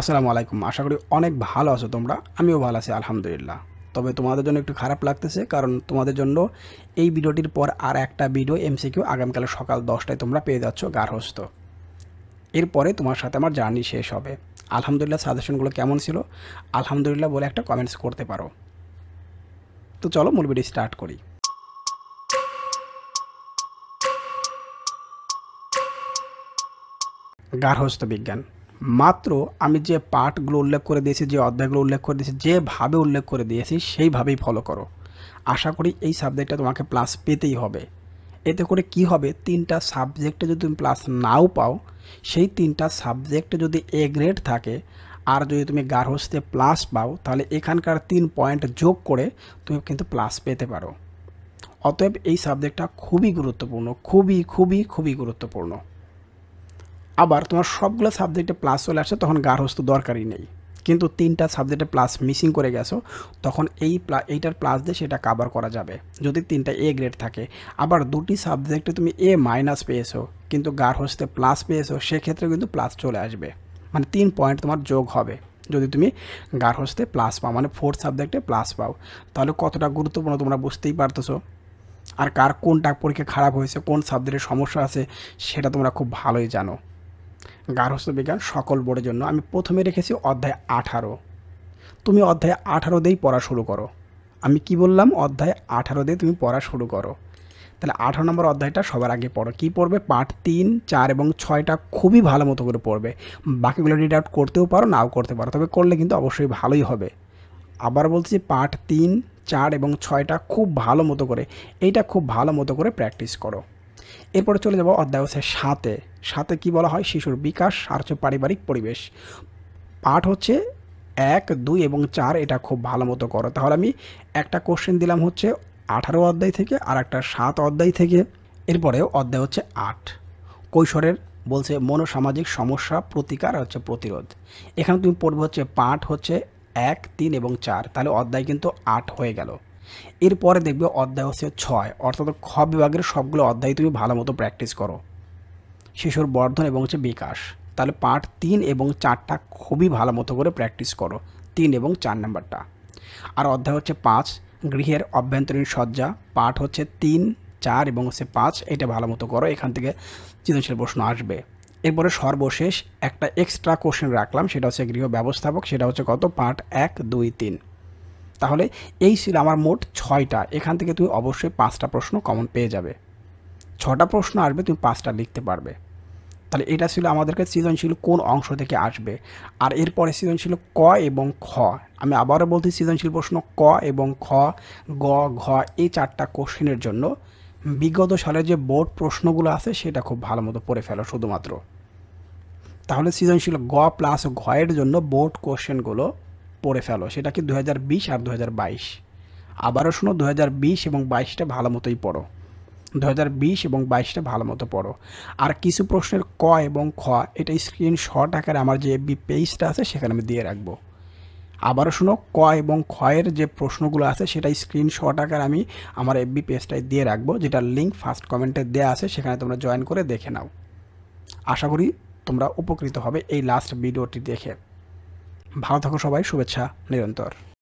আসসালামু আলাইকুম আশা করি অনেক ভালো আছো তোমরা আমিও ভালো আছি আলহামদুলিল্লাহ তবে তোমাদের জন্য একটু খারাপ লাগতেছে কারণ তোমাদের জন্য এই ভিডিওটির পর আর একটা ভিডিও এমসিকিউ আগামীকাল সকাল দশটায় তোমরা পেয়ে যাচ্ছ গার্হস্থ এরপরে তোমার সাথে আমার জার্নি শেষ হবে আলহামদুলিল্লাহ সাজেশনগুলো কেমন ছিল আলহামদুলিল্লাহ বলে একটা কমেন্টস করতে পারো তো চলো মূল ভিডিও স্টার্ট করি গার্হস্থ বিজ্ঞান মাত্র আমি যে পার্টগুলো উল্লেখ করে দিয়েছি যে অধ্যায়গুলো উল্লেখ করে দিয়েছি যেভাবে উল্লেখ করে দিয়েছি সেইভাবেই ফলো করো আশা করি এই সাবজেক্টটা তোমাকে প্লাস পেতেই হবে এতে করে কি হবে তিনটা সাবজেক্টে যদি তুমি প্লাস নাও পাও সেই তিনটা সাবজেক্টে যদি এ গ্রেড থাকে আর যদি তুমি গার্হস্থে প্লাস পাও তাহলে এখানকার তিন পয়েন্ট যোগ করে তুমি কিন্তু প্লাস পেতে পারো অতএব এই সাবজেক্টটা খুবই গুরুত্বপূর্ণ খুবই খুবই খুবই গুরুত্বপূর্ণ আবার তোমার সবগুলো সাবজেক্টে প্লাস চলে আসে তখন গার্হস্থ দরকারই নেই কিন্তু তিনটা সাবজেক্টে প্লাস মিসিং করে গেছো তখন এই প্লা এইটার প্লাস দিয়ে সেটা কাভার করা যাবে যদি তিনটা এ গ্রেড থাকে আবার দুটি সাবজেক্টে তুমি এ মাইনাস পেয়েছো কিন্তু গার্হস্থে প্লাস পেয়েছো সেক্ষেত্রে কিন্তু প্লাস চলে আসবে মানে তিন পয়েন্ট তোমার যোগ হবে যদি তুমি গার্হস্থে প্লাস পাও মানে ফোর্থ সাবজেক্টে প্লাস পাও তাহলে কতটা গুরুত্বপূর্ণ তোমরা বুঝতেই পারতেছো আর কার কোনটা পরীক্ষা খারাপ হয়েছে কোন সাবজেক্টের সমস্যা আছে সেটা তোমরা খুব ভালোই জানো গার্হস্থ্যবিজ্ঞান সকল বোর্ডের জন্য আমি প্রথমে রেখেছি অধ্যায় আঠারো তুমি অধ্যায় আঠারো দিয়েই পড়া শুরু করো আমি কি বললাম অধ্যায় আঠারো দিয়ে তুমি পড়া শুরু করো তাহলে আঠারো নম্বর অধ্যায়টা সবার আগে পড়ো কী পড়বে পার্ট তিন চার এবং ছয়টা খুবই ভালো মতো করে পড়বে বাকিগুলো রিড আউট করতেও পারো নাও করতে পারো তবে করলে কিন্তু অবশ্যই ভালোই হবে আবার বলছি পার্ট তিন চার এবং ছয়টা খুব ভালো মতো করে এইটা খুব ভালো মতো করে প্র্যাকটিস করো এরপরে চলে যাব অধ্যায় হচ্ছে সাথে সাথে কি বলা হয় শিশুর বিকাশ আর হচ্ছে পারিবারিক পরিবেশ পাঠ হচ্ছে এক দুই এবং চার এটা খুব ভালো মতো করো তাহলে আমি একটা কোশ্চেন দিলাম হচ্ছে আঠারো অধ্যায় থেকে আর একটা সাত অধ্যায় থেকে এরপরেও অধ্যায় হচ্ছে আট কৈশোরের বলছে মনোসামাজিক সমস্যা প্রতিকার হচ্ছে প্রতিরোধ এখানে তুমি পড়বে হচ্ছে পাঠ হচ্ছে এক তিন এবং চার তাহলে অধ্যায় কিন্তু আট হয়ে গেল এরপরে দেখবে অধ্যায় হচ্ছে ছয় অর্থাৎ খ বিভাগের সবগুলো অধ্যায় তুমি ভালো মতো প্র্যাকটিস করো শিশুর বর্ধন এবং হচ্ছে বিকাশ তাহলে পার্ট তিন এবং চারটা খুবই ভালো মতো করে প্র্যাকটিস করো তিন এবং চার নাম্বারটা আর অধ্যায় হচ্ছে পাঁচ গৃহের অভ্যন্তরীণ সজ্জা পাঠ হচ্ছে তিন চার এবং হচ্ছে পাঁচ এটা ভালো মতো করো এখান থেকে সৃজনশীল প্রশ্ন আসবে এরপরে সর্বশেষ একটা এক্সট্রা কোশ্চেন রাখলাম সেটা হচ্ছে গৃহ ব্যবস্থাপক সেটা হচ্ছে কত পার্ট এক দুই তিন তাহলে এই ছিল আমার মোট ছয়টা এখান থেকে তুমি অবশ্যই পাঁচটা প্রশ্ন কমন পেয়ে যাবে ছটা প্রশ্ন আসবে তুমি পাঁচটা লিখতে পারবে তাহলে এটা ছিল আমাদেরকে সৃজনশীল কোন অংশ থেকে আসবে আর এরপরে সৃজনশীল ক এবং খ আমি আবারও বলছি সৃজনশীল প্রশ্ন ক এবং খ গ ঘ এই চারটা কোশ্চেনের জন্য বিগত সালের যে বোর্ড প্রশ্নগুলো আছে সেটা খুব ভালো মতো পড়ে ফেলো শুধুমাত্র তাহলে সৃজনশীল গ প্লাস ঘয়ের জন্য বোর্ড কোশ্চেনগুলো পড়ে ফেলো সেটা কি দু আর দু আবারও শোনো দু এবং বাইশটা ভালো মতোই পড়ো দু এবং বাইশটা ভালো মতো পড়ো আর কিছু প্রশ্নের ক এবং খ এটা স্ক্রিনশট আকারে আমার যে বি পেজটা আছে সেখানে আমি দিয়ে রাখবো আবারও শোনো ক এবং খয়ের যে প্রশ্নগুলো আছে সেটা স্ক্রিনশট আকারে আমি আমার এফবি পেজটায় দিয়ে রাখবো যেটা লিঙ্ক ফার্স্ট কমেন্টে দেওয়া আছে সেখানে তোমরা জয়েন করে দেখে নাও আশা করি তোমরা উপকৃত হবে এই লাস্ট ভিডিওটি দেখে ভালো থাকো সবাই শুভেচ্ছা নিরন্তর